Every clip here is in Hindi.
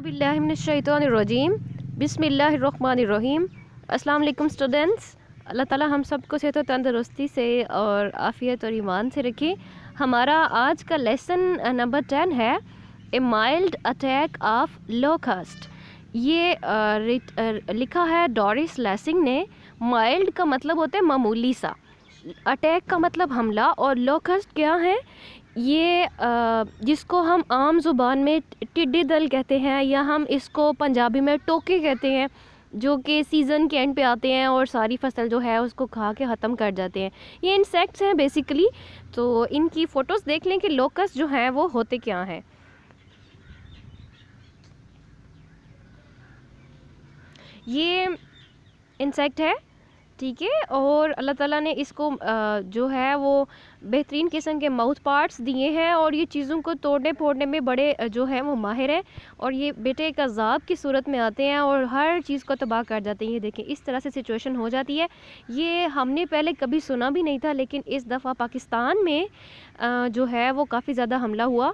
बिल्लाशैतरजीम बिसमीम अल्लाम स्टूडेंट्स अल्लाह ताला हम सबको सेहत और तंदरुस्ती से और आफ़ियत और ईमान से रखे हमारा आज का लेसन नंबर टेन है a mild attack of locust ये लिखा है डॉरिस लैसिंग ने माइल्ड का मतलब होता है मामूली सा अटैक का मतलब हमला और लोकस्ट क्या है ये जिसको हम आम ज़ुबान में टिड्डी दल कहते हैं या हम इसको पंजाबी में टोके कहते हैं जो कि सीज़न के एंड पे आते हैं और सारी फसल जो है उसको खा के ख़त्म कर जाते हैं ये इंसेक्ट्स हैं बेसिकली तो इनकी फ़ोटोज़ देख लें कि लोकस जो हैं वो होते क्या हैं ये इंसेक्ट है ठीक है और अल्लाह ताला ने इसको जो है वो बेहतरीन किस्म के माउथ पार्ट्स दिए हैं और ये चीज़ों को तोड़ने फोड़ने में बड़े जो है वो माहिर हैं और ये बेटे अजाब की सूरत में आते हैं और हर चीज़ को तबाह कर जाते हैं ये देखें इस तरह से सिचुएशन हो जाती है ये हमने पहले कभी सुना भी नहीं था लेकिन इस दफ़ा पाकिस्तान में जो है वो काफ़ी ज़्यादा हमला हुआ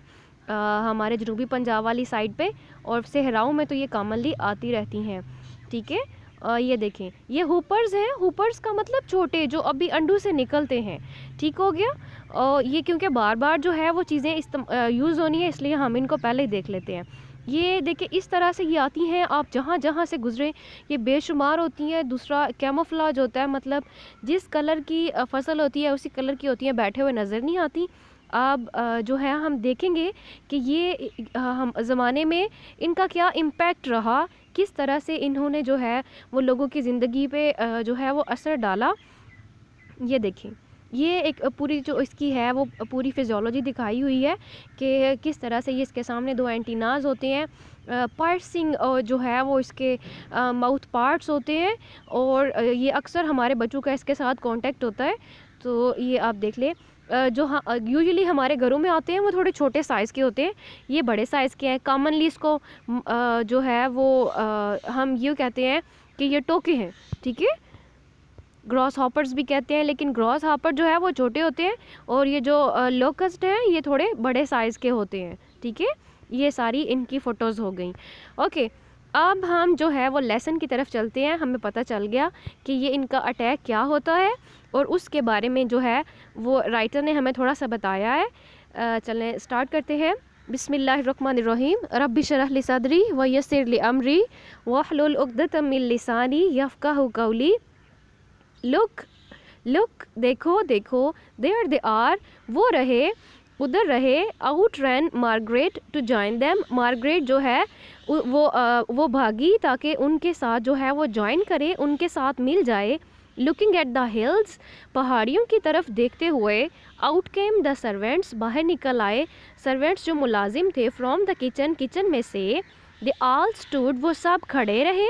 हमारे जनूबी पंजाब वाली साइड पर और सेहराओं में तो ये कामनली आती रहती हैं ठीक है ये देखें ये हुपर्स हैं हुपर्स का मतलब छोटे जो अभी अंडू से निकलते हैं ठीक हो गया और ये क्योंकि बार बार जो है वो चीज़ें यूज़ होनी है इसलिए हम इनको पहले ही देख लेते हैं ये देखिए इस तरह से ये आती हैं आप जहाँ जहाँ से गुजरें ये बेशुमार होती हैं दूसरा कैमोफ्लाज होता है मतलब जिस कलर की फसल होती है उसी कलर की होती हैं बैठे हुए नज़र नहीं आती अब जो है हम देखेंगे कि ये हम ज़माने में इनका क्या इम्पेक्ट रहा किस तरह से इन्होंने जो है वो लोगों की ज़िंदगी पे जो है वो असर डाला ये देखें ये एक पूरी जो इसकी है वो पूरी फिजियोलॉजी दिखाई हुई है कि किस तरह से ये इसके सामने दो एंटीनाज होते हैं पार्सिंग जो है वो इसके माउथ पार्ट्स होते हैं और ये अक्सर हमारे बच्चों का इसके साथ कांटेक्ट होता है तो ये आप देख लें जो यूजुअली हमारे घरों में आते हैं वो थोड़े छोटे साइज़ के होते हैं ये बड़े साइज़ के हैं कॉमनली इसको जो है वो हम ये कहते हैं कि ये टोके हैं ठीक है ग्रॉस हॉपर्स भी कहते हैं लेकिन ग्रॉस हॉपर जो है वो छोटे होते हैं और ये जो लोकस्ट हैं ये थोड़े बड़े साइज़ के होते हैं ठीक है ये सारी इनकी फ़ोटोज़ हो गई ओके अब हम जो है वो लेसन की तरफ चलते हैं हमें पता चल गया कि ये इनका अटैक क्या होता है और उसके बारे में जो है वो राइटर ने हमें थोड़ा सा बताया है चलें स्टार्ट करते हैं बिसमीम रबी शरहली सदरी व यसरली अमरी वाहलतमिलसानी हु कौली लुक लुक देखो देखो देर दे आर वो रहे उधर रहे out ran Margaret to join them Margaret जो है वो वो भागी ताकि उनके साथ जो है वो जॉइन करे उनके साथ मिल जाए लुकिंग एट द हिल्स पहाड़ियों की तरफ देखते हुए आउट केम द सर्वेंट्स बाहर निकल आए सर्वेंट्स जो मुलाजिम थे फ्रॉम द किचन किचन में से दे आल स्टूड वो सब खड़े रहे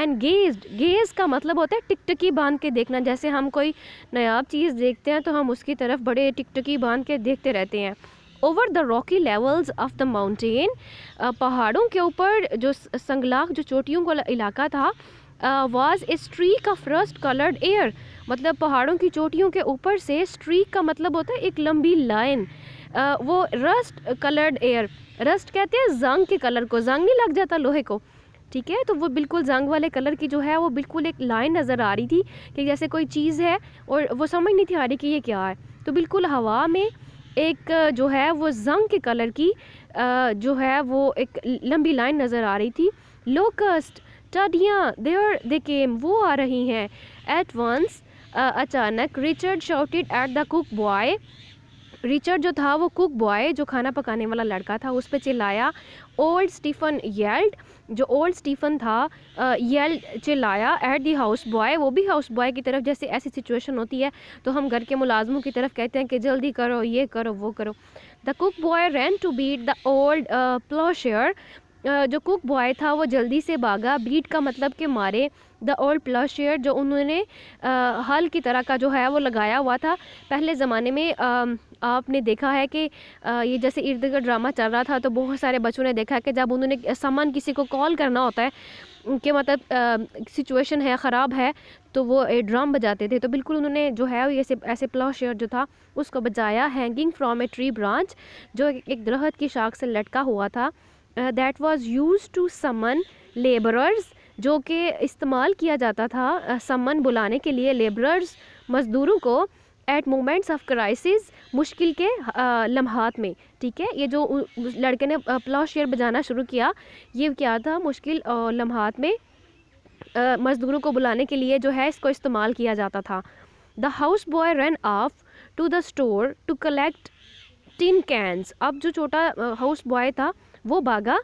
एंड गेज गेज का मतलब होता है टिकटकी बांध के देखना जैसे हम कोई नयाब चीज़ देखते हैं तो हम उसकी तरफ बड़े टिकटकी बांध के देखते रहते हैं over the rocky levels of the mountain पहाड़ों के ऊपर जो संगलाख जो चोटियों का इलाका था was a streak of rust coloured air मतलब पहाड़ों की चोटियों के ऊपर से स्ट्रीक का मतलब होता है एक लंबी लाइन वो रस्ट कलर्ड एयर रस्ट कहते हैं जंग के कलर को जंग नहीं लग जाता लोहे को ठीक है तो वो बिल्कुल जंग वाले कलर की जो है वो बिल्कुल एक लाइन नज़र आ रही थी कि जैसे कोई चीज़ है और वो समझ नहीं थी आ रही कि ये क्या है तो बिल्कुल हवा में एक जो है वो जंग के कलर की जो है वो एक लंबी लाइन नज़र आ रही थी लोकस्ट टडियाँ देयर दे केम वो आ रही हैं एट वंस अचानक Richard shouted at the cook boy Richard जो था वो कुक बॉय जो खाना पकाने वाला लड़का था उस पर चिल्लाया ओल्ड स्टीफन येल्ड जो ओल्ड स्टीफन था येल्ड चिल्लाया एट दी हाउस बॉय वो भी हाउस बॉय की तरफ जैसे ऐसी सिचुएशन होती है तो हम घर के मुलाजमों की तरफ कहते हैं कि जल्दी करो ये करो वो करो the cook boy ran to beat the old ploughshare जो कुक बॉय था वो जल्दी से भागा बीट का मतलब के मारे द ओल्ड प्लस शेयर जो उन्होंने हल की तरह का जो है वो लगाया हुआ था पहले ज़माने में आ, आपने देखा है कि आ, ये जैसे इर्द गिर्द ड्रामा चल रहा था तो बहुत सारे बच्चों ने देखा कि जब उन्होंने सामान किसी को कॉल करना होता है कि मतलब सिचुएशन है ख़राब है तो वो ड्राम बजाते थे तो बिल्कुल उन्होंने जो है ये ऐसे प्लस शेयर जो था उसको बजाया hanging from a tree branch जो एक दरख्त की शाख से लटका हुआ था that was used to summon labourers जो कि इस्तेमाल किया जाता था समन uh, बुलाने के लिए लेबरर्स मज़दूरों को एट मोमेंट्स ऑफ क्राइसिस मुश्किल के uh, लम्हात में ठीक है ये जो लड़के ने प्लाउ uh, शेयर बजाना शुरू किया ये क्या था मुश्किल लम्हात में मज़दूरों को बुलाने के लिए जो है इसको इस्तेमाल किया जाता था the house boy run off to the store to collect tin cans अब जो छोटा हाउस बॉय था वो भागा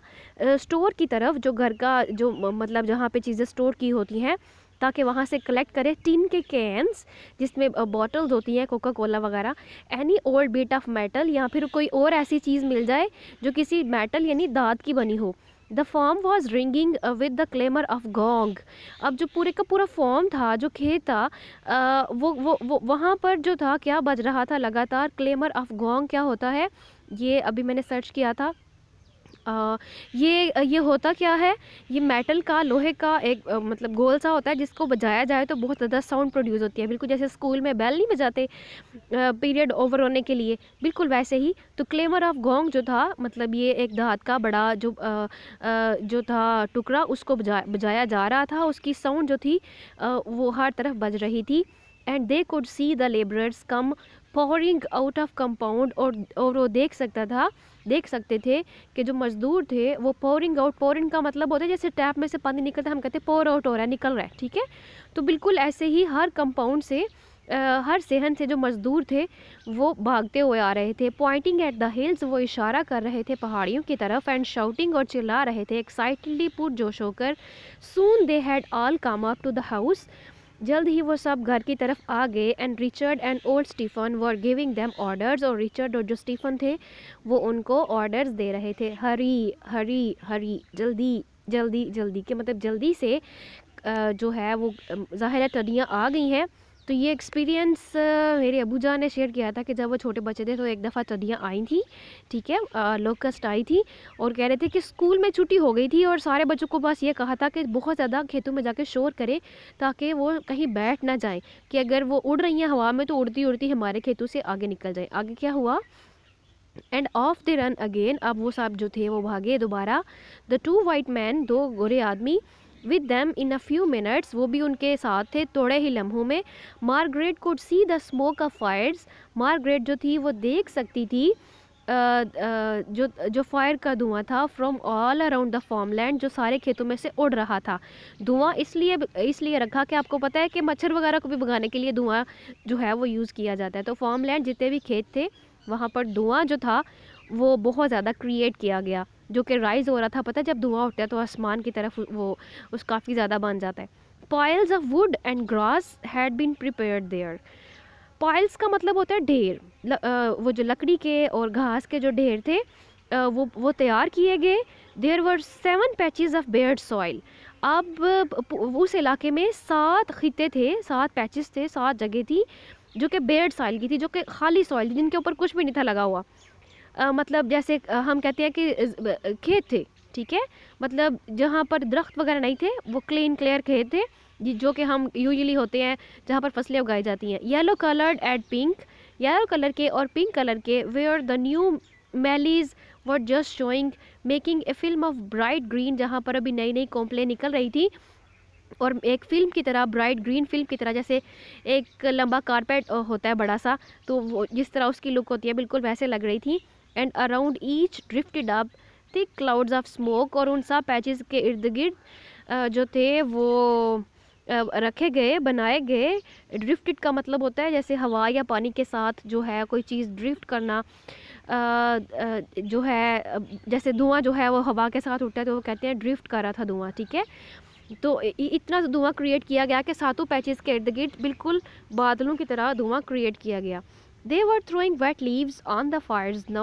स्टोर की तरफ जो घर का जो मतलब जहाँ पे चीज़ें स्टोर की होती हैं ताकि वहाँ से कलेक्ट करे टीन के कैंस जिसमें बॉटल्स होती हैं कोका कोला वगैरह any old bit of metal या फिर कोई और ऐसी चीज़ मिल जाए जो किसी मेटल यानी दाँत की बनी हो the farm was ringing with the clamour of gong अब जो पूरे का पूरा फॉर्म था जो खेत था आ, वो वो वो वहाँ पर जो था क्या बज रहा था लगातार क्लेमर ऑफ गोंग क्या होता है ये अभी मैंने सर्च किया था आ, ये ये होता क्या है ये मेटल का लोहे का एक आ, मतलब गोल सा होता है जिसको बजाया जाए तो बहुत ज़्यादा साउंड प्रोड्यूस होती है बिल्कुल जैसे स्कूल में बैल नहीं बजाते पीरियड ओवर होने के लिए बिल्कुल वैसे ही तो क्लेमर ऑफ गोंग जो था मतलब ये एक दात का बड़ा जो आ, जो था टुकड़ा उसको बजा बजाया जा रहा था उसकी साउंड जो थी वो हर तरफ बज रही थी and they could see the labourers come pouring out of compound और और वो देख सकता था देख सकते थे कि जो मजदूर थे वो पोरिंग आउट पोरिंग का मतलब होता है जैसे टैप में से पानी निकलता है हम कहते हैं पोर आउट हो रहा है निकल रहा है ठीक है तो बिल्कुल ऐसे ही हर कंपाउंड से आ, हर सेहन से जो मज़दूर थे वो भागते हुए आ रहे थे पॉइंटिंग एट द हिल्स वो इशारा कर रहे थे पहाड़ियों की तरफ एंड शाउटिंग और चिल्ला रहे थे एक्साइटेडली पुट जोश होकर soon they had all come up to the house जल्द ही वो सब घर की तरफ आ गए and Richard and old Stephen were giving them orders और रिचर्ड और जो स्टीफन थे वो उनको ऑर्डर्स दे रहे थे हरी हरी हरी जल्दी जल्दी जल्दी के मतलब जल्दी से जो है वो ज़ाहिर टडियाँ आ गई हैं तो ये एक्सपीरियंस मेरे अबूजा ने शेयर किया था कि जब वो छोटे बच्चे थे तो एक दफ़ा चदियाँ आई थी ठीक है लोकस्ट आई थी और कह रहे थे कि स्कूल में छुट्टी हो गई थी और सारे बच्चों को बस ये कहा था कि बहुत ज़्यादा खेतों में जाके शोर करें ताकि वो कहीं बैठ ना जाए कि अगर वो उड़ रही हैं हवा में तो उड़ती उड़ती हमारे खेतों से आगे निकल जाए आगे क्या हुआ and off the run again अब वो साहब जो थे वो भागे दोबारा द टू वाइट मैन दो गोरे आदमी with them in a few minutes वो भी उनके साथ थे थोड़े ही लम्हों में Margaret could see the smoke of fires Margaret जो थी वो देख सकती थी Uh, uh, जो जो फायर का धुआं था from all around the farmland जो सारे खेतों में से उड़ रहा था धुआं इसलिए इसलिए रखा कि आपको पता है कि मच्छर वगैरह को भी भगाने के लिए धुआं जो है वो यूज़ किया जाता है तो फॉर्म लैंड जितने भी खेत थे वहाँ पर धुआं जो था वो बहुत ज़्यादा क्रिएट किया गया जो कि राइज़ हो रहा था पता है जब धुआं उठता है तो आसमान की तरफ वो उस काफ़ी ज़्यादा बन जाता है piles of wood and grass had been prepared there piles का मतलब होता है ढेर वो जो लकड़ी के और घास के जो ढेर थे वो वो तैयार किए गए there were seven patches of bared soil अब उस इलाके में सात खिते थे सात पैचेस थे सात जगह थी जो कि बेयर्ड सॉइल की थी जो कि खाली सॉइल थी जिनके ऊपर कुछ भी नहीं था लगा हुआ आ, मतलब जैसे हम कहते हैं कि खेत थे ठीक है मतलब जहाँ पर दरख्त वगैरह नहीं थे वो क्लीन क्लियर खेत थे जो कि हम यूजली होते हैं जहाँ पर फसलें उगाई जाती हैं yellow coloured and pink yellow colour के और पिंक कलर के where the new mealies were just showing making a film of bright green जहाँ पर अभी नई नई कॉम्प्लें निकल रही थी और एक फ़िल्म की तरह ब्राइट ग्रीन फिल्म की तरह जैसे एक लंबा कारपेट होता है बड़ा सा तो वो जिस तरह उसकी लुक होती है बिल्कुल वैसे लग रही थी and around each drifted up thick clouds of smoke और उन सब पैचेस के इर्द गिर्द जो थे वो रखे गए बनाए गए ड्रिफ्टेड का मतलब होता है जैसे हवा या पानी के साथ जो है कोई चीज़ ड्रिफ्ट करना जो है जैसे धुआं जो है वो हवा के साथ उठता है तो वो कहते हैं ड्रिफ्ट कर रहा था धुआं ठीक है तो इतना धुआं क्रिएट किया गया कि सातों पैचेस के इर्द गिर्द बिल्कुल बादलों की तरह धुआं क्रिएट किया गया they were throwing wet leaves on the fire now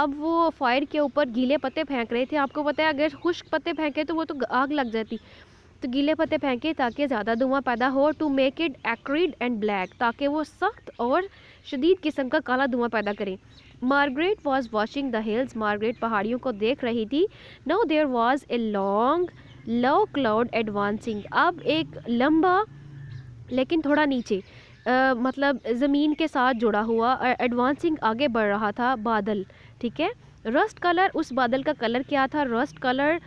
अब वो फायर के ऊपर गीले पत्ते फेंक रहे थे आपको पता है अगर खुश्क पत्ते फेंके तो वो तो आग लग जाती तो गीले पत्ते फेंके ताकि ज़्यादा धुआं पैदा हो to make it acrid and black ताकि वो सख्त और शदीद किस्म का काला धुआं पैदा करें Margaret was watching the hills Margaret पहाड़ियों को देख रही थी now there was a long low cloud advancing अब एक लंबा लेकिन थोड़ा नीचे आ, मतलब ज़मीन के साथ जुड़ा हुआ एडवांसिंग आगे बढ़ रहा था बादल ठीक है रस्ट कलर उस बादल का कलर क्या था rust colour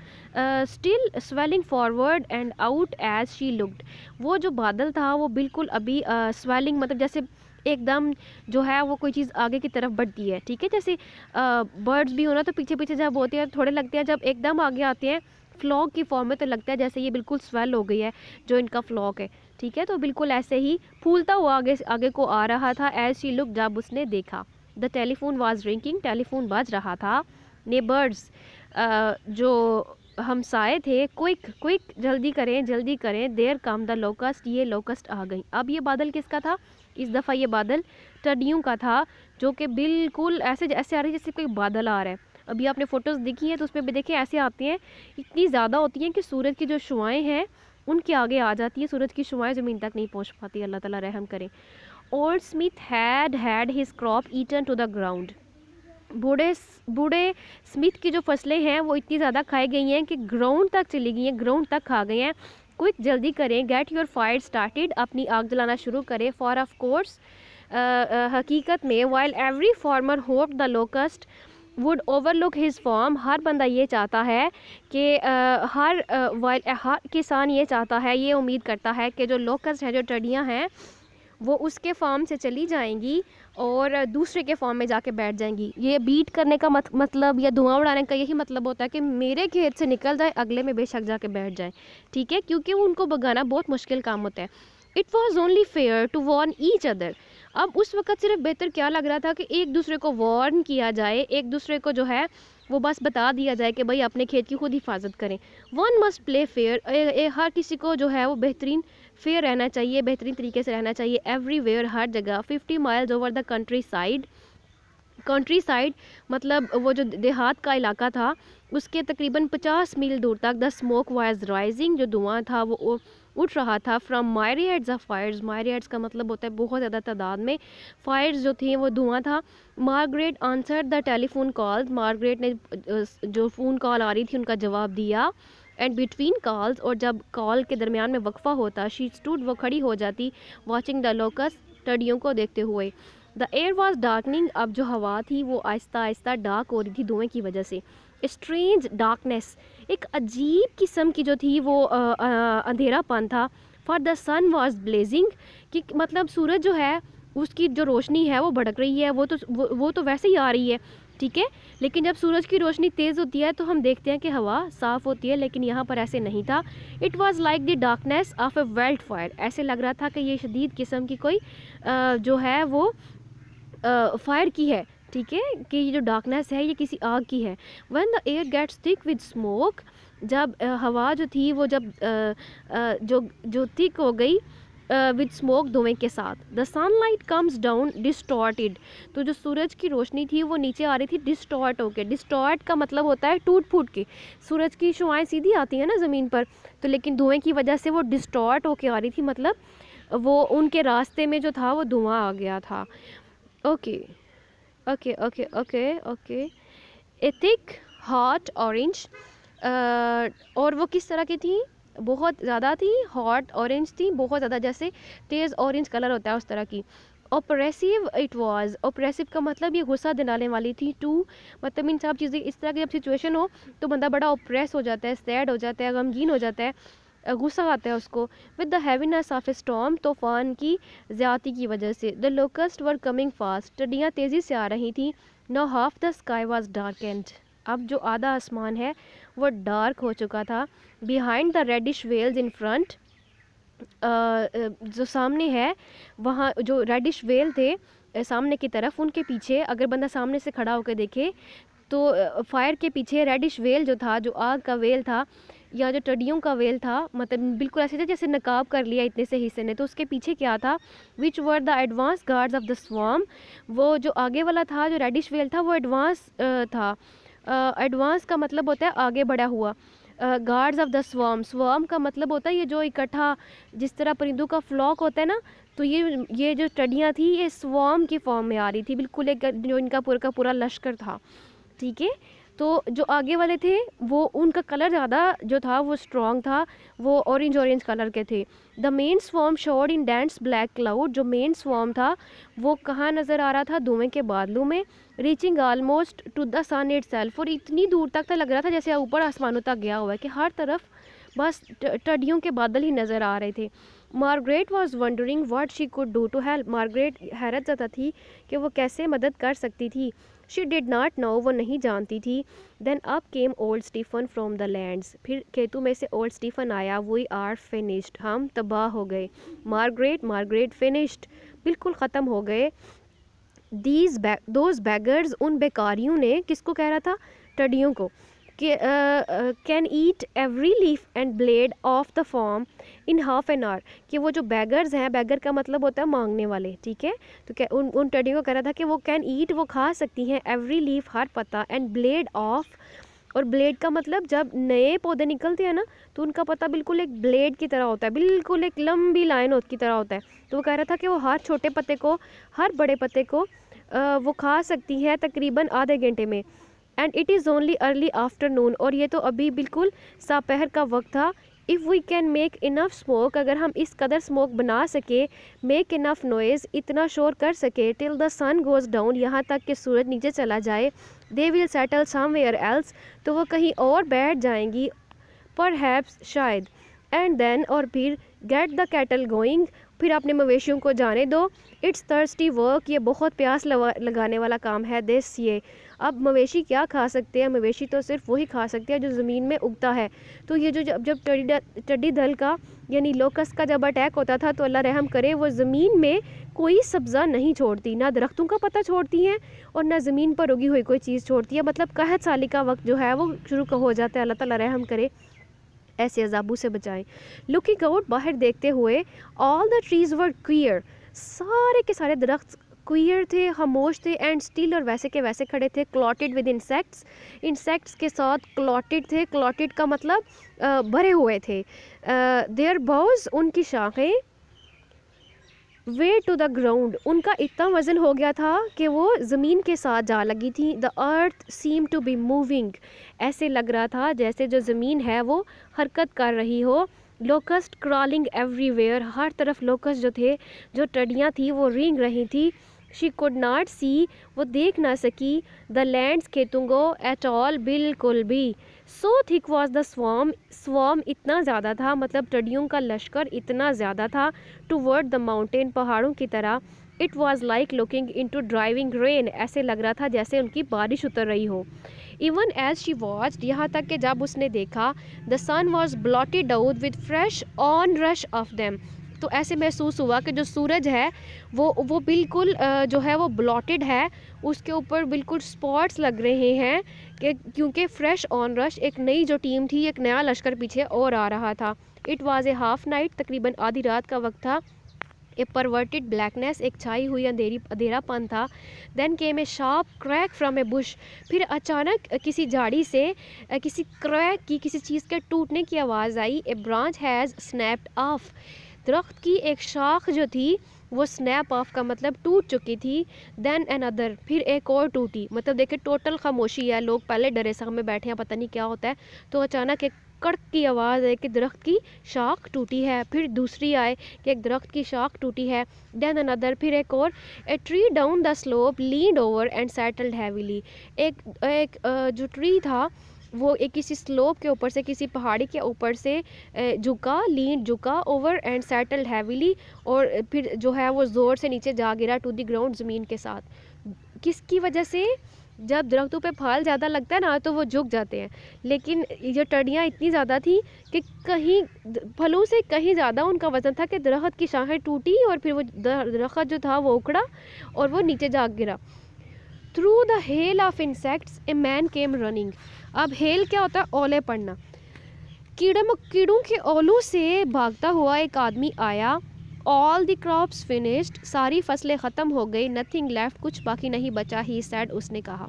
still swelling forward and out as she looked वो जो बादल था वो बिल्कुल अभी स्वेलिंग uh, मतलब जैसे एकदम जो है वो कोई चीज़ आगे की तरफ बढ़ती है ठीक है जैसे बर्ड्स uh, भी होना तो पीछे पीछे जब होते हैं थोड़े लगते हैं जब एकदम आगे आते हैं फ्लॉक की फॉर्म में तो लगता है जैसे ये बिल्कुल स्वेल हो गई है जो इनका फ्लॉक है ठीक है तो बिल्कुल ऐसे ही फूलता तो हुआ आगे आगे को आ रहा था एज शी लुक जब उसने देखा the telephone was ringing telephone बज रहा था नेबर्स जो हमसाए थे क्विक क्विक जल्दी करें जल्दी करें देर कम द लोकस्ट ये लोकस्ट आ गई अब ये बादल किसका था इस दफ़ा ये बादल टडियों का था जो कि बिल्कुल ऐसे ऐसे आ रही जैसे कोई बादल आ रहा है अभी आपने फ़ोटोज़ देखी हैं तो उसमें भी देखें ऐसे आते हैं इतनी ज़्यादा होती हैं कि सूरज की जो शुआएँ हैं उनके आगे आ जाती है सूरज की शुमाएँ ज़मीन तक नहीं पहुँच पाती अल्लाह ताला रहम करें old Smith had had his crop eaten to the ground बूढ़े बूढ़े स्मिथ की जो फसलें हैं वो इतनी ज़्यादा खाई गई हैं कि ग्राउंड तक चली गई हैं ग्राउंड तक खा गई हैं क्विक जल्दी करें गेट योर फायर स्टार्टेड अपनी आग जलाना शुरू करें फॉर ऑफ कोर्स हकीकत में while every farmer hope the locust would overlook his farm हर बंदा ये चाहता है कि हर वाइल हर किसान ये चाहता है ये उम्मीद करता है कि जो लोकस हैं जो टडियाँ हैं वो उसके फार्म से चली जाएंगी और दूसरे के फॉर्म में जाके बैठ जाएंगी ये बीट करने का मत, मतलब या धुआं उड़ाने का यही मतलब होता है कि मेरे खेत से निकल जाए अगले में बेशक जाके बैठ जाए ठीक है क्योंकि उनको भगाना बहुत मुश्किल काम होता है it was only fair to warn each other अब उस वक्त सिर्फ बेहतर क्या लग रहा था कि एक दूसरे को वार्न किया जाए एक दूसरे को जो है वो बस बता दिया जाए कि भाई अपने खेत की खुद हिफाजत करें वन मस्ट प्ले फेयर हर किसी को जो है वो बेहतरीन फेयर रहना चाहिए बेहतरीन तरीके से रहना चाहिए एवरीवेयर हर जगह fifty miles over the countryside countryside मतलब वो जो देहात का इलाका था उसके तकरीबन 50 मील दूर तक द स्मोक वाइज राइजिंग जो धुआं था वो उठ रहा था from myriads of fires myriad का मतलब होता है बहुत ज़्यादा तादाद में फायर्स जो थी वो धुआं था Margaret answered the telephone call Margaret ने जो फ़ोन कॉल आ रही थी उनका जवाब दिया एंड बिटवीन कॉल्स और जब कॉल के दरमियान में वक्फ़ा होता शी स्टूड वो खड़ी हो जाती वॉचिंग द लोकस टडियों को देखते हुए द एयर वॉज डार्कनिंग अब जो हवा थी वो आहिस्ता आहिस्ता डार्क हो रही थी धुएँ की वजह से स्ट्रेंज डार्कनेस एक अजीब किस्म की जो थी वो अंधेरापन था for the sun was blazing कि मतलब सूरज जो है उसकी जो रोशनी है वो भड़क रही है वो तो वो, वो तो वैसे ही आ रही है ठीक है लेकिन जब सूरज की रोशनी तेज़ होती है तो हम देखते हैं कि हवा साफ़ होती है लेकिन यहाँ पर ऐसे नहीं था it was like the darkness of a veld fire ऐसे लग रहा था कि ये शदीद किस्म की कोई आ, जो है वो फायर की है ठीक है कि ये जो डार्कनेस है ये किसी आग की है when the air gets thick with smoke जब हवा जो थी वो जब जो जो थिक हो गई विद स्मोक धुएँ के साथ the sunlight comes down distorted तो जो सूरज की रोशनी थी वो नीचे आ रही थी डिस्टॉर्ट होकर डिस्टॉर्ट का मतलब होता है टूट फूट के सूरज की शुआएँ सीधी आती हैं ना ज़मीन पर तो लेकिन धुएँ की वजह से वो डिस्टॉर्ट होके आ रही थी मतलब वो उनके रास्ते में जो था वो धुआँ आ गया था okay okay. okay okay okay okay a thick hot orange और वो किस तरह की थी बहुत ज़्यादा थी हॉट ऑरेंज थी बहुत ज़्यादा जैसे तेज़ ऑरेंज कलर होता है उस तरह की ऑपरेसिव इट वाज ऑपरेसिव का मतलब ये गुस्सा दिलाने वाली थी टू मतलब इन सब चीज़ें इस तरह की जब सिचुएशन हो तो बंदा बड़ा ऑप्रेस हो जाता है सैड हो जाता है गमगीन हो जाता है गुस्सा आता है उसको with the heaviness of storm तूफान की ज़्यादा की वजह से the locust were coming fast टडियाँ तेज़ी से आ रही थी now half the sky was dark and अब जो आधा आसमान है वो डार्क हो चुका था behind the reddish veils in front जो सामने है वहाँ जो रेडिश वेल थे सामने की तरफ उनके पीछे अगर बंदा सामने से खड़ा होकर देखे तो फायर के पीछे रेडिश वेल जो था जो आग का वेल था या जो टडियों का वेल था मतलब बिल्कुल ऐसे था जैसे नकाब कर लिया इतने से हिस्से ने तो उसके पीछे क्या था which were the advance guards of the swarm वो जो आगे वाला था जो रेडिश वेल था वो एडवांस था एडवांस का मतलब होता है आगे बढ़ा हुआ गार्ड्स ऑफ द स्वाम स्वाम का मतलब होता है ये जो इकट्ठा जिस तरह परिंदों का फ्लॉक होता है ना तो ये ये जो टडियाँ थी ये स्वाम के फॉर्म में आ रही थी बिल्कुल एक जो इनका पूरा का पूरा लश्कर था ठीक है तो जो आगे वाले थे वो उनका कलर ज़्यादा जो था वो स्ट्रॉन्ग था वो ऑरेंज ऑरेंज कलर के थे the main swarm showed in dense black cloud जो मेन स्वॉम था वो कहाँ नज़र आ रहा था धुएँ के बादलों में reaching almost to the sun itself और इतनी दूर तक तो लग रहा था जैसे ऊपर आसमानों तक गया हुआ है कि हर तरफ बस टडियों के बादल ही नज़र आ रहे थे Margaret was wondering what she could do to help Margaret हैरत जाता थी कि वो कैसे मदद कर सकती थी शी डिड नॉट नो वो नहीं जानती थी then up came old Stephen from the lands फिर केतु में से ओल्ड स्टीफ़न आया वी आर फिनिश्ड हम तबाह हो गए मार्गरेट मार्गरेट फिनिश्ड बिल्कुल ख़त्म हो गए दीज बैग दोज बैगर्स उन बेकारियों ने किसको कह रहा था टडियों को can eat every leaf and blade of the farm in half an hour कि वो जो बैगर्स हैं बैगर का मतलब होता है मांगने वाले ठीक है तो क्या उन उन टेडियों को कह रहा था कि वो कैन ईट वो खा सकती हैं एवरी लीफ हर पत्ता एंड ब्लेड ऑफ और ब्लेड का मतलब जब नए पौधे निकलते हैं ना तो उनका पता बिल्कुल एक ब्लेड की तरह होता है बिल्कुल एक लंबी लाइन की तरह होता है तो वो कह रहा था कि वो हर छोटे पत्ते को हर बड़े पत्ते को आ, वो खा सकती है तकरीबन आधे घंटे में and it is only early afternoon और ये तो अभी बिल्कुल सापहर का वक्त था if we can make enough smoke अगर हम इस कदर स्मोक बना सके मेक इनफ नोइज़ इतना शोर कर सके till the sun goes down यहाँ तक कि सूरज नीचे चला जाए they will settle somewhere else तो वो कहीं और बैठ जाएंगी पर हैप्स शायद एंड देन और फिर गेट द कैटल गोइंग फिर आपने मवेशियों को जाने दो इट्स थर्स्टी वर्क ये बहुत प्यास लगाने वाला काम है दिस ये अब मवेशी क्या खा सकते हैं मवेशी तो सिर्फ वही खा सकते हैं जो ज़मीन में उगता है तो ये जो जब जब टडी दल का यानी लोकस का जब अटैक होता था तो अल्लाह रहम करे वो ज़मीन में कोई सब्ज़ा नहीं छोड़ती ना दरख्तों का पता छोड़ती हैं और ना ज़मीन पर उगी हुई कोई चीज़ छोड़ती है मतलब कहत साली का वक्त जो है वो शुरू हो जाता है अल्लाह तला रहम करे ऐसे अजाबू से बचाएं लुकिंग आउट बाहर देखते हुए all the trees were queer सारे के सारे दरख्त क्वियर थे खामोश थे एंड स्टिल और वैसे के वैसे खड़े थे क्लॉटेड विद इंसेक्ट्स इंसेक्ट्स के साथ क्लॉटेड थे क्लॉटेड का मतलब भरे हुए थे देयर बॉज उनकी शाखें वे टू द ग्राउंड उनका इतना वज़न हो गया था कि वो ज़मीन के साथ जा लगी थी the earth seem to be moving ऐसे लग रहा था जैसे जो ज़मीन है वो हरकत कर रही हो लोकस्ट क्रॉलिंग एवरीवेयर हर तरफ लोकस्ट जो थे जो टडियाँ थी वो रिंग रही थी शी कुड नाट सी वो देख ना सकी द लैंड्स खेतुंगो एट ऑल बिल्कुल भी सो थिक वॉज द स्वाम स्वाम इतना ज़्यादा था मतलब टडियों का लश्कर इतना ज़्यादा था टू वर्ड द माउंटेन पहाड़ों की तरह it was like looking into driving rain ऐसे लग रहा था जैसे उनकी बारिश उतर रही हो इवन एज शी वॉच यहाँ तक कि जब उसने देखा the sun was blotted out with fresh onrush of them तो ऐसे महसूस हुआ कि जो सूरज है वो वो बिल्कुल जो है वो ब्लॉटेड है उसके ऊपर बिल्कुल स्पॉट्स लग रहे हैं कि क्योंकि फ्रेश ऑन रश एक नई जो टीम थी एक नया लश्कर पीछे और आ रहा था it was a half night तकरीबन आधी रात का वक्त था ए परवर्टेड ब्लैकनेस एक छाई हुई अंधेरी अंधेरापन था then came a sharp crack from a bush फिर अचानक किसी झाड़ी से किसी क्रैक की किसी चीज़ के टूटने की आवाज़ आई a branch has snapped off दरख्त की एक शाख जो थी वो स्नैप ऑफ का मतलब टूट चुकी थी देन एन अदर फिर एक और टूटी मतलब देखे टोटल खामोशी है लोग पहले डरे से हमें बैठे हैं पता नहीं क्या होता है तो अचानक एक कड़क की आवाज़ है कि दरख्त की शाख टूटी है फिर दूसरी आए कि एक दरख्त की शाख टूटी है देन अनदर फिर एक और a tree down the slope leaned over and settled heavily एक एक जो ट्री था वो एक किसी स्लोप के ऊपर से किसी पहाड़ी के ऊपर से झुका लीन झुका ओवर एंड सेटल्ड हैविली और फिर जो है वो ज़ोर से नीचे जा गिरा टू दी ग्राउंड ज़मीन के साथ किसकी वजह से जब दरख्तों पे फल ज़्यादा लगता है ना तो वो झुक जाते हैं लेकिन ये टड़ियाँ इतनी ज़्यादा थी कि कहीं फलों से कहीं ज़्यादा उनका वज़न था कि दरख्त की शाहें टूटी और फिर वो दरख्त जो था वो उखड़ा और वो नीचे जा गिरा through the hail of insects a man came running अब हेल क्या होता है ओले पड़ना कीड़े कीड़ों के ओलों से भागता हुआ एक आदमी आया ऑल द क्रॉप्स फिनिश्ड सारी फसलें ख़त्म हो गई नथिंग लेफ्ट कुछ बाकी नहीं बचा ही सैड उसने कहा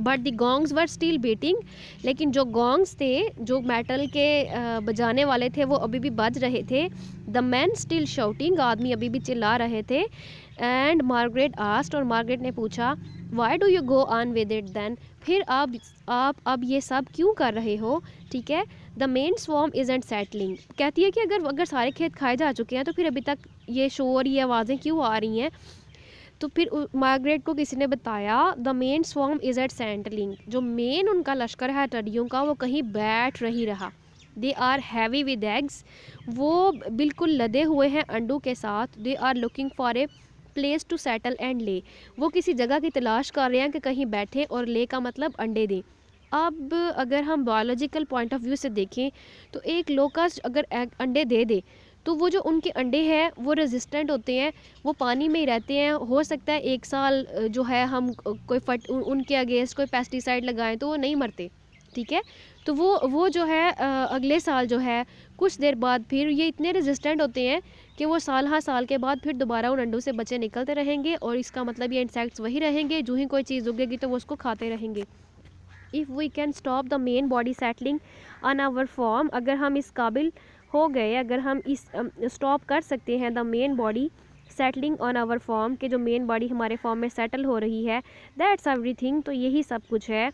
but the gongs were still beating लेकिन जो गोंग्स थे जो मेटल के बजाने वाले थे वो अभी भी बज रहे थे द मैन स्टिल शाउटिंग आदमी अभी भी चिल्ला रहे थे एंड मार्गरेट आस्ट और मार्गरेट ने पूछा why do you go on with it then फिर आप आप अब ये सब क्यों कर रहे हो ठीक है the main swarm is and settling कहती है कि अगर अगर सारे खेत खाए जा चुके हैं तो फिर अभी तक ये शोर ये आवाज़ें क्यों आ रही हैं तो फिर माइग्रेट को किसी ने बताया the main swarm is at settling जो मेन उनका लश्कर है टडियों का वो कहीं बैठ नहीं रहा they are heavy with eggs वो बिल्कुल लदे हुए हैं अंडों के साथ they are looking for a place to settle and lay वो किसी जगह की तलाश कर रहे हैं कि कहीं बैठें और ले का मतलब अंडे दें अब अगर हम बायोलॉजिकल पॉइंट ऑफ व्यू से देखें तो एक लोकस अगर अंडे दे दे तो वो जो उनके अंडे हैं वो रेजिस्टेंट होते हैं वो पानी में ही रहते हैं हो सकता है एक साल जो है हम कोई फट उनके अगेंस्ट कोई पेस्टिसाइड लगाएं तो वो नहीं मरते ठीक है तो वो वो जो है अगले साल जो है कुछ देर बाद फिर ये इतने रेजिस्टेंट होते हैं कि वो साल हाँ साल के बाद फिर दोबारा उन अंडों से बच्चे निकलते रहेंगे और इसका मतलब ये इंसेक्ट्स वही रहेंगे जो ही कोई चीज़ उगेगी तो वो उसको खाते रहेंगे if we can stop the main body settling on our farm अगर हम इस काबिल हो गए अगर हम इस स्टॉप कर सकते हैं the main body settling on our farm के जो मेन बॉडी हमारे फॉर्म में सेटल हो रही है दैट्स थिंग तो यही सब कुछ है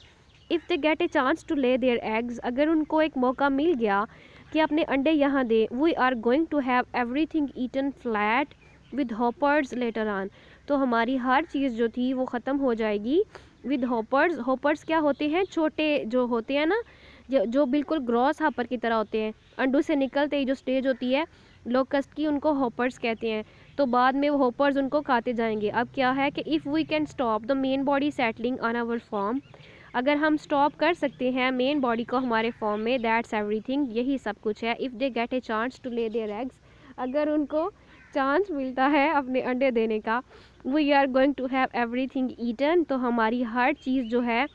if they get a chance to lay their eggs अगर उनको एक मौका मिल गया कि अपने अंडे यहाँ दें we are going to have everything eaten flat with hoppers later on तो हमारी हर चीज़ जो थी वो ख़त्म हो जाएगी विद हॉपर्स हॉपर्स क्या होते हैं छोटे जो होते हैं ना जो, जो बिल्कुल ग्रॉस हापर की तरह होते हैं अंडों से निकलते ही जो स्टेज होती है लोकस्ट की उनको हॉपर्स कहते हैं तो बाद में वो हॉपर्स उनको खाते जाएंगे अब क्या है कि if we can stop the main body settling on our farm अगर हम स्टॉप कर सकते हैं मेन बॉडी को हमारे फॉर्म में दैट्स एवरीथिंग यही सब कुछ है if they get a chance to lay their eggs अगर उनको चांस मिलता है अपने अंडे देने का we are going to have everything eaten तो हमारी हर चीज़ जो है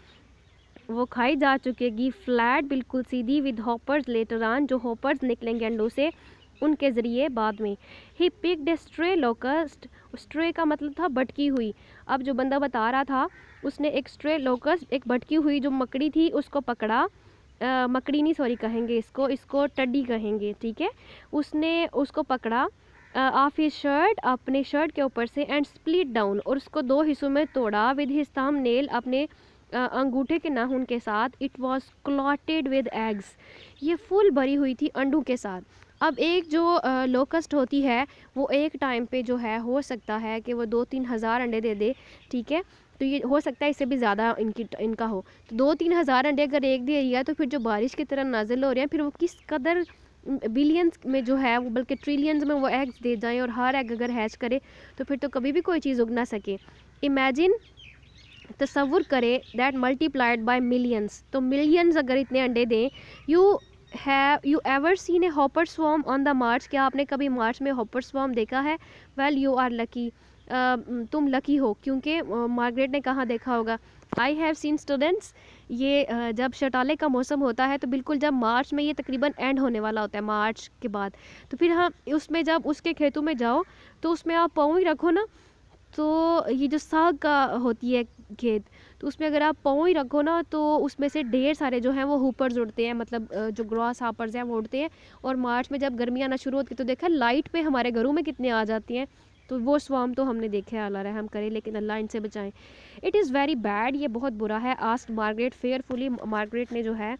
वो खाई जा चुकेगी फ्लैट बिल्कुल सीधी विद हॉपर्स लेटर आन जो हॉपर्स निकलेंगे अंडों से उनके ज़रिए बाद में ही picked a stray locust stray का मतलब था भटकी हुई अब जो बंदा बता रहा था उसने एक स्ट्रे लोकस्ट एक भटकी हुई जो मकड़ी थी उसको पकड़ा आ, मकड़ी नहीं सॉरी कहेंगे इसको इसको टड्डी कहेंगे ठीक है उसने उसको पकड़ा ऑफ ही शर्ट अपने शर्ट के ऊपर से एंड स्प्लिट डाउन और उसको दो हिस्सों में तोड़ा विद हिज थाम नेल अपने अंगूठे के नाखून के साथ it was clotted with eggs ये फुल भरी हुई थी अंडों के साथ अब एक जो लोकस्ट होती है वो एक टाइम पे जो है हो सकता है कि वो दो तीन हज़ार अंडे दे दे ठीक है तो ये हो सकता है इससे भी ज़्यादा इनकी इनका हो तो दो तीन हज़ार अंडे अगर एक दे रही है तो फिर जो बारिश की तरह नाजिल हो रहे हैं फिर वो किस कदर बिलियंस में जो है वो बल्कि ट्रिलियंस में वो एग्स दे जाएँ और हर एग अगर हैच करे तो फिर तो कभी भी कोई चीज़ उग ना सके इमेजिन तस्वुर करें दैट मल्टीप्लाइड बाय मिलियंस तो मिलियंस अगर इतने अंडे दें you have you ever seen a hopper swarm on the march क्या आपने कभी मार्च में हॉपर स्वॉम देखा है वेल यू आर लकी तुम लकी हो क्योंकि मार्गरेट ने कहाँ देखा होगा आई हैव सीन स्टूडेंट्स ये uh, जब शटाले का मौसम होता है तो बिल्कुल जब मार्च में ये तकरीबन एंड होने वाला होता है मार्च के बाद तो फिर हाँ उसमें जब उसके खेतों में जाओ तो उसमें आप पाँव ही रखो ना तो ये जो साग का होती है खेत तो उसमें अगर आप पाँव ही रखो ना तो उसमें से ढेर सारे जो हैं वो हुपर्स उड़ते हैं मतलब जो ग्रॉस हापर्स हैं वो उड़ते हैं और मार्च में जब गर्मी आना शुरू होती है तो देखा लाइट पर हमारे घरों में कितने आ जाती हैं तो वो स्वाम तो हमने देखे अल्लाह रहम करे लेकिन अल्लाह इनसे बचाएं इट इज़ वेरी बैड ये बहुत बुरा है आस्ट मार्गरेट फेयरफुली मार्गरेट ने जो है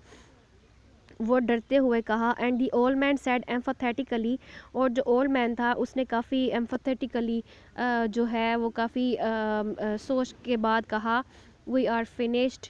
वो डरते हुए कहा and the old man said emphatically और जो ओल्ड मैन था उसने काफ़ी एम्फथेटिकली जो है वो काफ़ी सोच के बाद कहा वी आर फिनिश्ड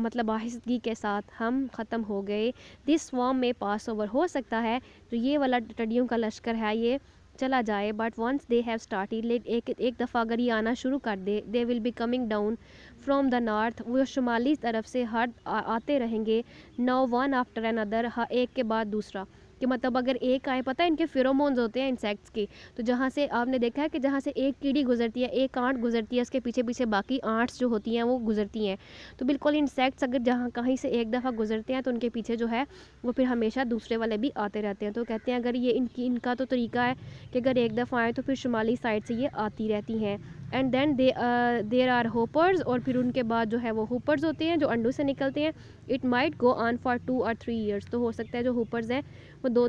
मतलब आहिस्तगी के साथ हम ख़त्म हो गए दिस वॉम में पास ओवर हो सकता है जो तो ये वाला टडियों का लश्कर है ये चला जाए but once they have started एक एक दफ़ा अगर ये आना शुरू कर दे they will be coming down from the north वो शुमाली तरफ से हर आ, आते रहेंगे नो वन आफ्टर अनदर एक के बाद दूसरा कि मतलब अगर एक आए पता है इनके फिरोमोन्स होते हैं इंसेक्ट्स की तो जहाँ से आपने देखा है कि जहाँ से एक कीड़ी गुजरती है एक आंट गुजरती है उसके पीछे पीछे बाकी आंट्स जो होती हैं वो गुजरती हैं तो बिल्कुल इंसेक्ट्स अगर जहाँ कहीं से एक दफ़ा गुजरते हैं तो उनके पीछे जो है वो फिर हमेशा दूसरे वाले भी आते रहते हैं तो कहते हैं अगर ये इनकी इनका तो तरीका है कि अगर एक दफ़ा आए तो फिर शुमाली साइड से ये आती रहती हैं and then they there are hoppers और फिर उनके बाद जो है वो हुपर्स होते हैं जो अंडों से निकलते हैं it might go on for two और थ्री ईयर्स तो हो सकता है जो हुपर्स हैं वो दो